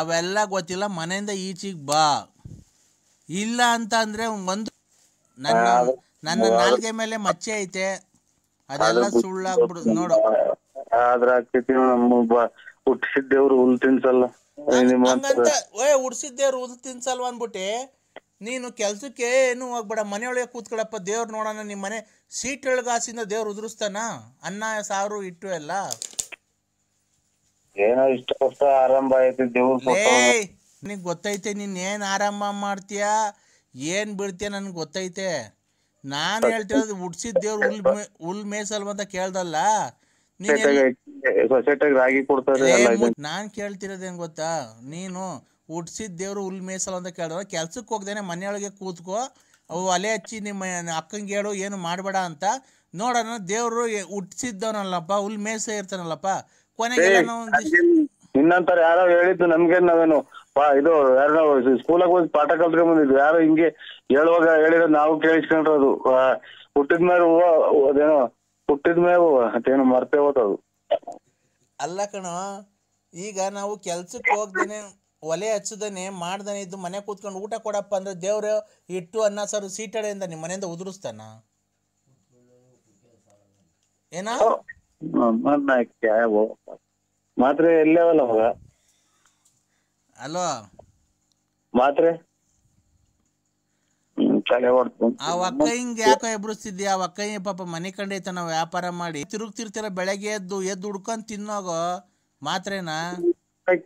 ಅವೆಲ್ಲ ಗೊತ್ತಿಲ್ಲ ಮನೆಯಿಂದ ಈಚೆಗೆ ಬಾ ಇಲ್ಲ ಅಂತ ಅಂದ್ರೆ ಒಂದು ನನ್ನ ನನ್ನ ನಾಲ್ಗೆ ಮೇಲೆ ಮಚ್ಚೆ ಐತೆ ಅದೆಲ್ಲ ಸುಳ್ಳಾಗ್ಬಿಡುದು ನೋಡು ಆದ್ರ ಆಕೈತಿ ನಮ್ಮ ಹುಟ್ಟಿಸಿದ ಹುಲ್ ತಿನ್ಸಲ್ಲ ತಿನ್ಸಲ್ವ ನೀನು ಕೆಲ್ಸಕ್ಕೆ ಏನು ಹೋಗ್ಬೇಡ ಮನೆಯೊಳಗೆ ಕೂತ್ಕೊಳಪ್ಪ ದೇವ್ರು ನೋಡೋಣ ನಿಮ್ಮ ಮನೆ ಸೀಟ್ ಒಳಗಾಸಿಂದ ದೇವ್ರು ಉದುರಿಸ್ತಾನ ಅನ್ನ ಸಾರು ಇಟ್ಟು ಎಲ್ಲ ಏನೋ ಆರಂಭ ಗೊತ್ತೈತೆ ನೀನ್ ಏನ್ ಆರಂಭ ಮಾಡ್ತೀಯ ಏನ್ ಬಿಡ್ತೀಯ ನನ್ಗೆ ಗೊತ್ತೈತೆ ನಾನು ಹೇಳ್ತಿರೋದು ಹುಡ್ಸಿದ ದೇವ್ರು ಹುಲ್ ಹುಲ್ ಮೇಸಲ್ ಅಂತ ಕೇಳ್ದಲ್ಲ ನಾನ್ ಕೇಳ್ತಿರೋದೇನ್ ರಾಗಿ ಗೊತ್ತಾ ನೀನು ಹುಟ್ಸಿದ ದೇವ್ರು ಹುಲ್ ಮೇಸಲ್ ಅಂತ ಕೇಳ್ದ ಕೆಲ್ಸಕ್ಕೆ ಹೋಗ್ದೇನೆ ಮನೆಯೊಳಗೆ ಕೂತ್ಕೋ ಅವು ಅಲೆ ಹಚ್ಚಿ ನಿಮ್ಮ ಅಕ್ಕಂಗೆ ಹೇಳು ಏನು ಮಾಡಬೇಡ ಅಂತ ನೋಡೋಣ ದೇವ್ರು ಹುಟ್ಟಿಸಿದ್ದವನಲ್ಲಪ್ಪ ಹುಲ್ ಮೇಸ ಇರ್ತಾನಲ್ಲಪ್ಪ ಕೊನೆಗೆಲ್ಲ ಯಾರೋ ಹೇಳಿದ್ದು ನಮ್ಗೆ ನಾವೇನು ಇದು ಯಾರು ಸ್ಕೂಲಾಗ ಹೋಗಿ ಪಾಠ ಕಲ್ತ್ಕೊಂಡ್ ಬಂದಿದ್ವಿ ಯಾರೋ ಹಿಂಗೆ ಹೇಳುವಾಗ ಹೇಳಿರೋದು ನಾವು ಕೇಳಿಸ್ಕೊಂಡ್ರದು ಹುಟ್ಟಿದ ಮೇಲೆ ಅದೇನೋ ಹುಟ್ಟಿದ ಮೇಲೆ ಹೂವ ಮರ್ತೆ ಹೋತದು ಅಲ್ಲ ಕಣ ಈಗ ನಾವು ಕೆಲ್ಸಕ್ಕೆ ಹೋಗ್ದೇನೆ ಒಲೆ ಹಚ್ಚದನೆ ಮಾಡ್ದನೆ ಇದ್ದು ಮನೆ ಕೂತ್ಕೊಂಡು ಊಟ ಕೊಡಪ್ಪ ಅಂದ್ರೆ ದೇವ್ರು ಇಟ್ಟು ಅನ್ನ ಸರ್ ಸೀಟಡೆಯಿಂದ ನಿಮ್ಮ ಮನೆಯಿಂದ ಉದುರಿಸ್ತಾನ ಏನೋ ಮೊನ್ನೆ ಕ್ಯಾಬು ಮಾತ್ರೆ ಎಲ್ಲೇವಲ್ಲ ಮಗ ಹಲೋ ಮಾತ್ರೆ ಆ ಒಕ್ಕೈಂಗ್ ಯಾಕ ಎಬ್ರಿಸ್ತಿದ್ಯಾ ಒಕ್ಕೈ ಪಾಪ ಮನೆ ಕಂಡೈತ ನಾವು ವ್ಯಾಪಾರ ಮಾಡಿ ತಿರುಗ್ತಿರ್ತೀರ ಬೆಳಗ್ಗೆ ಎದ್ದು ಎದ್ದು ಹುಡ್ಕೊಂಡ್ ತಿನ್ನೋಗೋ ಮಾತ್ರೇನಾ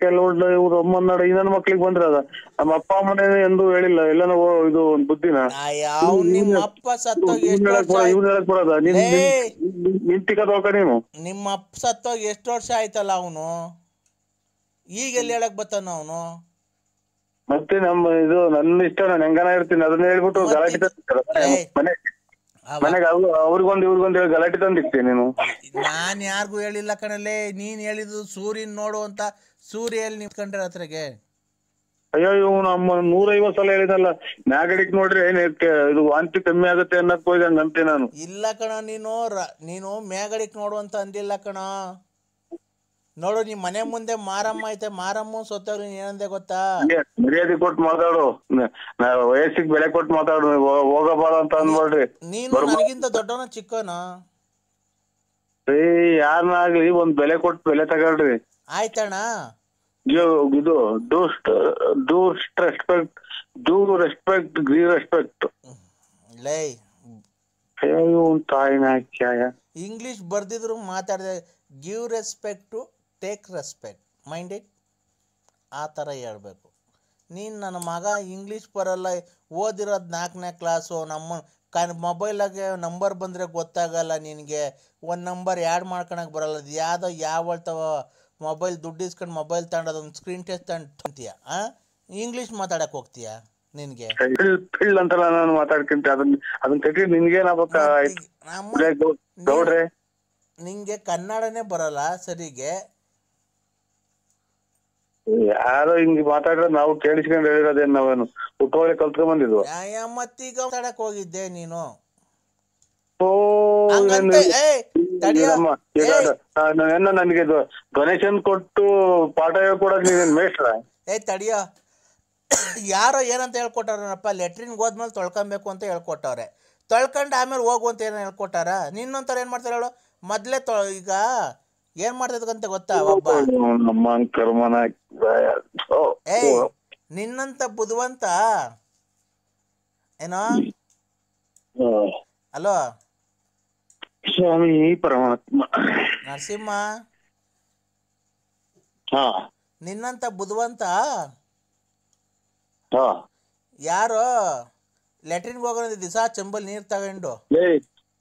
ಕೆಲವು ಇವ್ರು ಅಮ್ಮನ ಇನ್ನೊಂದು ಮಕ್ಳಿಗೆ ಬಂದ್ರದ ನಮ್ಮ ಅಪ್ಪ ಅಮ್ಮನೇ ಎಂದು ಹೇಳಿಲ್ಲ ಎಲ್ಲಾನು ಇದು ಒಂದ್ ಬುದ್ಧಿನ ಯಾವ ನಿಮ್ಮ ಅಪ್ಪ ಸತ್ತೋಗಿ ಹೇಳಕ್ ಸತ್ತೋಗಿ ಎಷ್ಟು ವರ್ಷ ಆಯ್ತಲ್ಲ ಅವನು ಈಗ ಎಲ್ಲಿ ಹೇಳಕ್ ಬರ್ತಾನ ಅವನು ಮತ್ತೆ ನಮ್ಮ ಇದು ನನ್ನ ಇಷ್ಟ ನಾನು ಹೆಂಗನ ಇರ್ತೀನಿ ಅದನ್ನ ಹೇಳ್ಬಿಟ್ಟು ಗಲಾಟೆ ತರ್ತಾರೆ ಮನೆ ಅವ್ರು ನಾನ್ ಯಾರಿಗೂ ಹೇಳಿಲ್ಲ ಕಣಲ್ಲೇ ನೀನ್ ಹೇಳಿದ್ದು ಸೂರ್ಯನ್ ನೋಡು ಅಂತ ಸೂರ್ಯ ಎಲ್ಲಿ ನಿಂತ್ಕೊಂಡ್ರೆ ಹತ್ರಗೆ ಅಯ್ಯೋ ಇವ್ ನಮ್ಮ ನೂರೈವತ್ ಸಲ ಹೇಳಿದಲ್ಲ ಮ್ಯಾಗಡಿಕ್ ನೋಡ್ರಿ ಏನ್ ಇದು ವಾಂತಿ ಕಮ್ಮಿ ಆಗುತ್ತೆ ಅನ್ನಕ್ ಹೋಗಿ ಹಂಗಂತೆ ನಾನು ಇಲ್ಲ ಕಣ ನೀನು ನೀನು ಮ್ಯಾಗಡಿಕ್ ನೋಡು ಅಂತ ಅಂದಿಲ್ಲ ಕಣ ನೋಡು ನಿಮ್ ಮನೆ ಮುಂದೆ ಮಾರಮ್ಮ ಐತೆ ಮಾರಮ್ಮ ಸೊತ್ತವ್ರಿ ಏನಂದೆ ಗೊತ್ತಾ ಮರ್ಯಾದೆ ಕೊಟ್ಟು ಮಾತಾಡು ವಯಸ್ಸಿಗೆ ಬೆಲೆ ಕೊಟ್ಟು ಮಾತಾಡು ಹೋಗಬಾರ ಅಂತ ಅನ್ಬೋಡ್ರಿ ನೀನು ನನಗಿಂತ ದೊಡ್ಡವನ ಚಿಕ್ಕವನ ಯಾರನ್ನಾಗ್ಲಿ ಒಂದ್ ಬೆಲೆ ಕೊಟ್ಟು ಬೆಲೆ ತಗೊಳ್ರಿ ಆಯ್ತಣ್ಣ ಇದು do do respect do respect ಗ್ರೀ ರೆಸ್ಪೆಕ್ಟ್ ಲೈ ತಾಯಿನ ಇಂಗ್ಲಿಷ್ ಬರ್ದಿದ್ರು ಮಾತಾಡಿದೆ give respect take respect it ಆ ಥರ ಹೇಳಬೇಕು ನೀನು ನನ್ನ ಮಗ ಇಂಗ್ಲೀಷ್ ಬರಲ್ಲ ಓದಿರೋದು ನಾಲ್ಕನೇ ಕ್ಲಾಸು ನಮ್ಮ ಕ ಮೊಬೈಲಾಗೆ ನಂಬರ್ ಬಂದರೆ ಗೊತ್ತಾಗಲ್ಲ ನಿನಗೆ ಒಂದು ನಂಬರ್ ಆ್ಯಡ್ ಮಾಡ್ಕೊಳಕ್ಕೆ ಬರಲ್ಲ ಅದು ಯಾವುದೋ ಮೊಬೈಲ್ ದುಡ್ಡು ಇಸ್ಕೊಂಡು ಮೊಬೈಲ್ ಅದೊಂದು ಸ್ಕ್ರೀನ್ ಟೆಸ್ಟ್ ತಗೊಂತೀಯ ಆ ಇಂಗ್ಲೀಷ್ ಮಾತಾಡಕ್ಕೆ ಹೋಗ್ತೀಯಾ ನಿನ್ಗೆ ನಾನು ಅದನ್ನ ನಿನ್ಗೆ ನಿಂಗೆ ಕನ್ನಡನೇ ಬರಲ್ಲ ಸರಿಗೆ ಯಾರೋ ಹಿಂಗ್ ಮಾತಾಡ್ರೆ ನಾವು ಕೇಳಿಸ್ಕೊಂಡು ಹೇಳಿರೋದೇನ್ ನಾವೇನು ಹುಟ್ಟುವಳಿ ಕಲ್ತ್ಕೊಂಡ್ ಬಂದಿದ್ವು ಮತ್ತೀಗ ಮಾತಾಡಕ್ ಹೋಗಿದ್ದೆ ನೀನು ಓ, ಏಯ್, ಏನೋ ಕೊಟ್ಟು ಪಾಠ ಹೇಳ್ಕೊಡಕ್ ನೀವೇನ್ ಮೇಷ್ಟ್ರ ಏ ತಡಿಯೋ ಯಾರೋ ಏನಂತ ಹೇಳ್ಕೊಟ್ಟಾರನಪ್ಪ ಲೆಟ್ರಿನ್ ಹೋದ್ಮೇಲೆ ತೊಳ್ಕೊಬೇಕು ಅಂತ ಹೇಳ್ಕೊಟ್ಟವ್ರೆ ತೊಳ್ಕೊಂಡು ಆಮೇಲೆ ಹೋಗು ಅಂತ ಏನೋ ಹೇಳ್ಕೊಟ್ಟಾರ ನಿನ್ನಂತರ ಏನ್ ಮಾಡ್ತಾರ ಹೇಳು ಮೊದಲೇ ತೊ ಈಗ ಏನ್ ಮಾಡ್ತಿದ್ಕಂತ ಗೊತ್ತಾ ಒಬ್ಬ ಏಯ್ ನಿನ್ನಂತ ಬುದ್ಧವಂತ ಏನೋ ಹಲೋ ಸ್ವಾಮಿ ಪರಮಾತ್ಮ ನರಸಿಂಹ ನಿನ್ನಂತ ಬುದ್ಧವಂತ ಯಾರೋ ಲ್ಯಾಟ್ರಿನ್ ಹೋಗೋದ ದಿವಸ ಚಂಬಲ್ ನೀರ್ ತಗೊಂಡು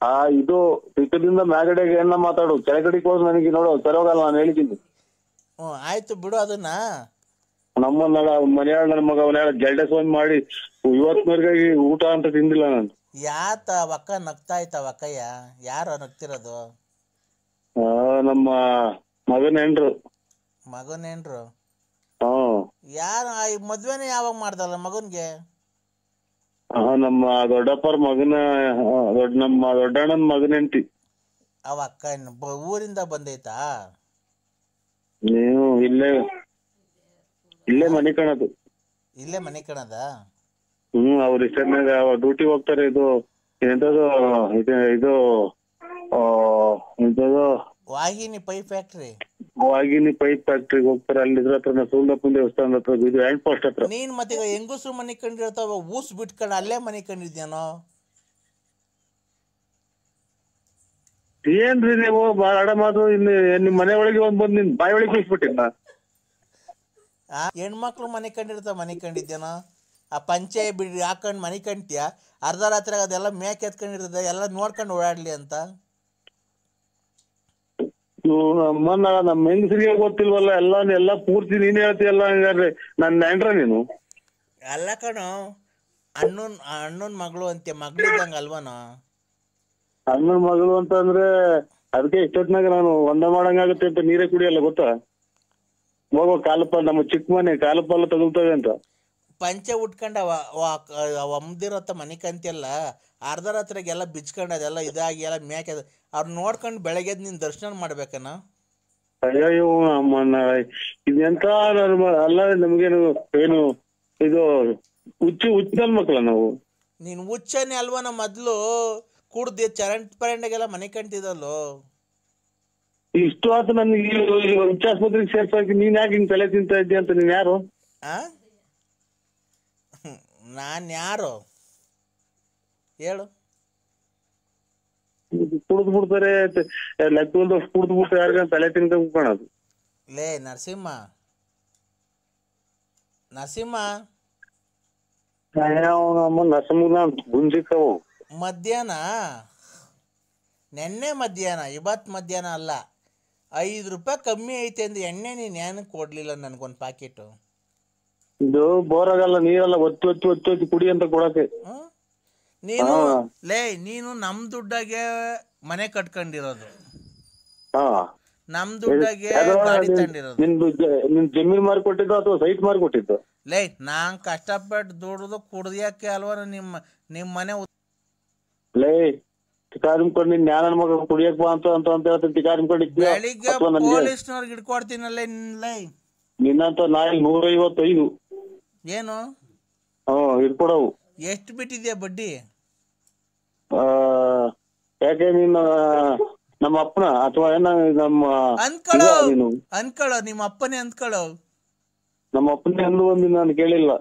ಆ ಇದು ಪಿಕ್ಕದಿಂದ ಮ್ಯಾಗಡೆಗೆ ಏನ ಮಾತಾಡು ಕೆಳಗಡೆ ಕೋಸ್ ನನಗೆ ನೋಡು ಸರೋಗಲ್ಲ ನಾನು ಹೇಳಿದ್ದೀನಿ ಆಯ್ತು ಬಿಡು ಅದನ್ನ ನಮ್ಮನ್ನ ಮನೆಯಾಳ ನನ್ನ ಮಗ ಅವನ ಗೆಲ್ಡೆ ಮಾಡಿ ಇವತ್ತಿನವರೆಗಾಗಿ ಊಟ ಅಂತ ತಿಂದಿಲ್ಲ ನಾನು ಯಾತ ವಕ್ಕ ನಗ್ತಾ ಇತ್ತ ಅವಕ್ಕಯ್ಯ ಯಾರ ನಗ್ತಿರೋದು ಆ, ನಮ್ಮ ಮಗನ ಹೆಂಡ್ರು ಮಗನೇನ್ರು ಹ್ಮ್ ಯಾರು ಮದ್ವೆನೇ ಯಾವಾಗ ಮಾಡ್ದಲ್ಲ ಮಗನ್ಗೆ ನಮ್ಮ ದೊಡ್ಡಪ್ಪರ ಮಗನ ದೊಡ್ಡ ನಮ್ಮ ದೊಡ್ಡಣ್ಣನ ಮಗನ ಹೆಂಡತಿ ಅವ ಅಕ್ಕ ಊರಿಂದ ಬಂದೈತಾ ನೀವು ಇಲ್ಲೇ ಇಲ್ಲೇ ಮನೆ ಕಣದು ಇಲ್ಲೇ ಮನೆ ಕಣದ ಹ್ಮ್ ಅವ್ರ ಇಷ್ಟನಾಗ ಡ್ಯೂಟಿ ಹೋಗ್ತಾರೆ ಇದು ಎಂತದು ಇದು ಇದು ಎಂತದು Vahini pipe factory Vahini pipe factory ಹೋಗ್ತಾರೆ ಅಲ್ಲಿ ಇದ್ರ ಹತ್ರ ಹ್ಯಾಂಡ್ ಪೋಸ್ಟ್ ಹತ್ರ ನೀನ್ ಮತ್ತೀಗ ಹೆಂಗಸ್ರು ಮನೆ ಕಂಡಿರ್ತಾವ ಊಸ್ ಬಿಟ್ಕೊಂಡು ಅಲ್ಲೇ ಮನೆ ಕಂಡಿದ್ಯಾನೋ ಏನ್ರಿ ನೀವು ಬಾಳ ಆಡ ಮಾತು ನಿಮ್ ಮನೆ ಒಳಗೆ ಒಂದ್ ಬಂದ್ ನಿನ್ ಬಾಯಿ ಒಳಗೆ ಕೂಸ್ಬಿಟ್ಟಿಲ್ಲ ಆ ಹೆಣ್ಮಕ್ಳು ಮನೆ ಕಂಡಿರ್ತಾವ ಮನೆ ಕಂಡಿದ್ಯಾನ ಆ ಪಂಚೆ ಬಿಡಿ ಹಾಕೊಂಡು ಮನಿ ಕಂಡ್ತೀಯ ಅರ್ಧ ರಾತ್ರಿ ಅದೆಲ್ಲ ಮೇಕೆ ಎತ್ಕೊಂಡಿರ್ತದೆ ಎಲ್ಲ ನೋಡ್ಕೊಂಡು ಓಡಾಡ್ಲಿ ಅಂತ ನಮ್ಮನ್ನ ನಮ್ಮ ಹೆಂಗಸರಿಗೆ ಗೊತ್ತಿಲ್ವಲ್ಲ ಎಲ್ಲ ಎಲ್ಲ ಪೂರ್ತಿ ನೀನ್ ಹೇಳ್ತೀಯಲ್ಲ ಹಂಗಾದ್ರೆ ನನ್ನ ನೆಂಟ್ರ ನೀನು ಅಲ್ಲ ಕಣು ಅಣ್ಣನ್ ಅಣ್ಣನ್ ಮಗಳು ಅಂತ ಮಗಳು ಇದ್ದಂಗ ಅಣ್ಣನ ಮಗಳು ಅಂತ ಅಂದ್ರೆ ಅದಕ್ಕೆ ಇಷ್ಟೊತ್ತಿನಾಗ ನಾನು ಒಂದ ಮಾಡಂಗಾಗುತ್ತೆ ಅಂತ ನೀರೇ ಕುಡಿಯಲ್ಲ ಗೊತ್ತಾ ಹೋಗೋ ಕಾಲಪ್ಪ ನಮ್ಮ ಚಿಕ್ಕ ಮನೆ ಎಲ್ಲ ತಗುಲ್ತವೆ ಅಂತ ಪಂಚೆ ಉಟ್ಕೊಂಡು ಅವ ಅವ ಅಮ್ದಿರತ್ತ ಮನೆ ಕಂತೆಲ್ಲ ಅರ್ಧ ರಾತ್ರಿಗೆಲ್ಲ ಬಿಚ್ಕೊಂಡು ಅದೆಲ್ಲ ಇದಾಗಿ ಎಲ್ಲ ಮ್ಯಾಕೆ ಅವ್ರು ನೋಡ್ಕೊಂಡು ಬೆಳಗ್ಗೆ ನಿನ್ ದರ್ಶನ ಮಾಡ್ಬೇಕನ ಅಯ್ಯೋ ಇದೆಂತ ಅಲ್ಲ ನಮಗೇನು ಏನು ಇದು ಹುಚ್ಚು ಹುಚ್ಚನ ಮಕ್ಕಳ ನಾವು ನೀನ್ ಹುಚ್ಚನೇ ಅಲ್ವನ ಮೊದ್ಲು ಕುಡ್ದು ಚರಂಟ್ ಪರಂಡಗೆಲ್ಲ ಮನೆ ಕಂಟಿದಲ್ಲೋ ಇಷ್ಟು ಆತ ನನ್ಗೆ ಹುಚ್ಚ ಆಸ್ಪತ್ರೆಗೆ ಸೇರ್ಸೋಕೆ ನೀನ್ ಯಾಕೆ ಹಿಂಗ್ ತಲೆ ತಿಂತ ಇದ್ದೀಯ ಅಂತ ನೀನ್ ಯಾರು ಆ ನಾನು ಯಾರು ಹೇಳು ಕುಡ್ದು ಬಿಡ್ತಾರೆ ಲೆಕ್ಕದ ಕುಡ್ದು ಬಿಟ್ಟು ಯಾರಿಗ ತಲೆ ತಿನ್ಕೊಂಡು ಕಾಣೋದು ಲೇ ನರಸಿಂಹ ನರಸಿಂಹ ನರಸಿಂಹ ಗುಂಜಿಕವು ಮಧ್ಯಾಹ್ನ ನೆನ್ನೆ ಮಧ್ಯಾಹ್ನ ಇವತ್ತು ಮಧ್ಯಾಹ್ನ ಅಲ್ಲ ಐದು ರೂಪಾಯಿ ಕಮ್ಮಿ ಐತೆ ಅಂದ್ರೆ ಎಣ್ಣೆ ನೀನು ಏನಕ್ಕೆ ಕೊಡಲಿಲ್ಲ ನನಗೊಂದು ಪ್ಯಾಕೆಟು ಇದು ಬೋರಾಗಲ್ಲ ನೀರಲ್ಲ ಒತ್ತಿ ಒತ್ತಿ ಒತ್ತಿ ಒತ್ತಿ ಕುಡಿ ಅಂತ ಕೊಡಕ್ಕೆ ನೀನು ಲೇ ನೀನು ನಮ್ ದುಡ್ಡಾಗೆ ಮನೆ ಕಟ್ಕೊಂಡಿರೋದು ಹಾ ನಮ್ ದುಡ್ಡಾಗೆ ಗಾಡಿ ನಿಮ್ದು ಜಮೀನ್ ಮಾರ್ಕೊಟ್ಟಿದ್ದು ಅಥವಾ ಸೈಟ್ ಮಾರ್ಕೊಟ್ಟಿದ್ದು ಲೇ ನಾನ್ ಕಷ್ಟಪಟ್ಟು ದುಡ್ದು ಕುಡ್ದ್ಯಾಕೆ ಅಲ್ವಾ ನಿಮ್ಮ ನಿಮ್ಮ ಮನೆ ಲೇ ತಿಕಾರಿ ಕೊಂಡು ನಿನ್ ನ್ಯಾನ ಮಗ ಕುಡಿಯಕ್ ಬಾ ಅಂತ ಅಂತ ಅಂತ ಹೇಳ್ತೀನಿ ತಿಕಾರಿ ಕೊಂಡು ಬೆಳಿಗ್ಗೆ ಪೊಲೀಸ್ನವ್ರಿಗೆ ಹಿಡ್ಕೊಡ್ತೀನಲ್ಲೇ ನಿನ್ನಂತ ನಾಯಿ ನೂರೈವತ್ತೈದು ಏನು ಇಟ್ಕೊಡವು ಎಷ್ಟು ಬಿಟ್ಟಿದ್ಯಾ ಬಡ್ಡಿ ಯಾಕೆ ನೀನು ನಮ್ಮ ಅಪ್ಪನ ಅಥವಾ ಏನ ನಮ್ಮ ಅನ್ಕೊಳ್ಳೋ ಅನ್ಕೊಳ್ಳೋ ನಿಮ್ಮ ಅಪ್ಪನೇ ಅನ್ಕೊಳ್ಳೋ ನಮ್ಮ ಅಪ್ಪನೇ ಅಂದು ಒಂದು ನಾನು ಕೇಳಿಲ್ಲ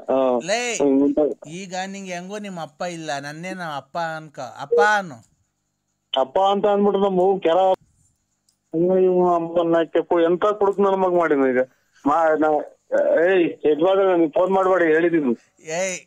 ಈಗ ನಿಂಗೆ ಹೆಂಗೋ ನಿಮ್ಮ ಅಪ್ಪ ಇಲ್ಲ ನನ್ನೇ ನಮ್ಮ ಅಪ್ಪ ಅನ್ಕ ಅಪ್ಪ ಅನು ಅಪ್ಪ ಅಂತ ಅಂದ್ಬಿಟ್ಟು ನಮ್ಮ ಹೂ ಕೆರ ಅಮ್ಮನ ಕೆಪ್ಪು ಎಂತ ಕೊಡುತ್ತೆ ನನ್ನ ಮಗ ಮಾಡಿದ ಈಗ ಏಯ್ ಯಜಮಾನ ನನಗೆ ಫೋನ್ ಮಾಡಬೇಡಿ ಹೇಳಿದೀನಿ ಏಯ್